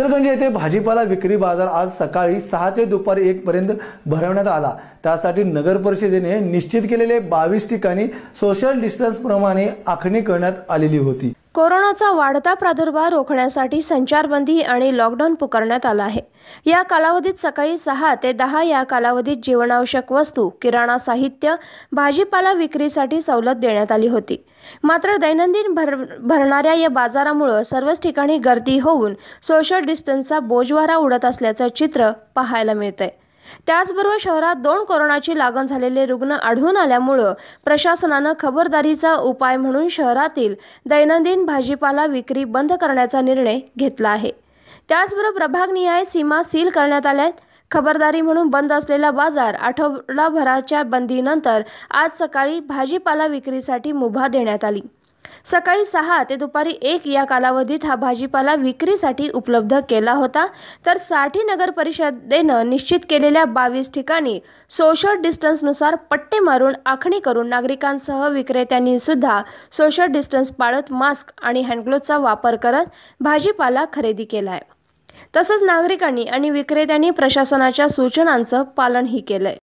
इचलगंज येथे भाजीपाला विक्री बाजार आज सकाळी सहा ते दुपारी एक पर्यंत भरवण्यात आला त्यासाठी नगर परिषदेने निश्चित केलेले बावीस ठिकाणी सोशल डिस्टन्स प्रमाणे आखणी करण्यात आलेली होती कोरोनाचा वाढता प्रादुर्भाव रोखण्यासाठी संचारबंदी आणि लॉकडाऊन पुकारण्यात आला आहे या कालावधीत सकाळी सहा ते दहा या कालावधीत जीवनावश्यक वस्तू किराणा साहित्य भाजीपाला विक्रीसाठी सवलत देण्यात आली होती मात्र दैनंदिन भर भरणाऱ्या या बाजारामुळं सर्वच ठिकाणी गर्दी होऊन सोशल डिस्टन्सचा बोजवारा उडत असल्याचं चित्र पाहायला मिळतंय त्याचबरोबर शहरात दोन कोरोनाची लागण झालेले रुग्ण आढळून आल्यामुळं प्रशासनानं खबरदारीचा उपाय म्हणून शहरातील दैनंदिन भाजीपाला विक्री बंद करण्याचा निर्णय घेतला आहे त्याचबरोबर प्रभागनिहाय सीमा सील करण्यात आल्या खबरदारी म्हणून बंद असलेला बाजार आठवडाभराच्या बंदीनंतर आज सकाळी भाजीपाला विक्रीसाठी मुभा देण्यात आली सकाळी सहा ते दुपारी एक या कालावधीत हा भाजीपाला विक्रीसाठी उपलब्ध केला होता तर साठी नगर परिषदेनं निश्चित केलेल्या बावीस ठिकाणी सोशल डिस्टन्सनुसार पट्टे मारून आखणी करून नागरिकांसह विक्रेत्यांनी सुद्धा सोशल डिस्टन्स पाळत मास्क आणि हँडग्लोजचा वापर करत भाजीपाला खरेदी केलाय तसंच नागरिकांनी आणि विक्रेत्यांनी प्रशासनाच्या सूचनांचं पालनही केलंय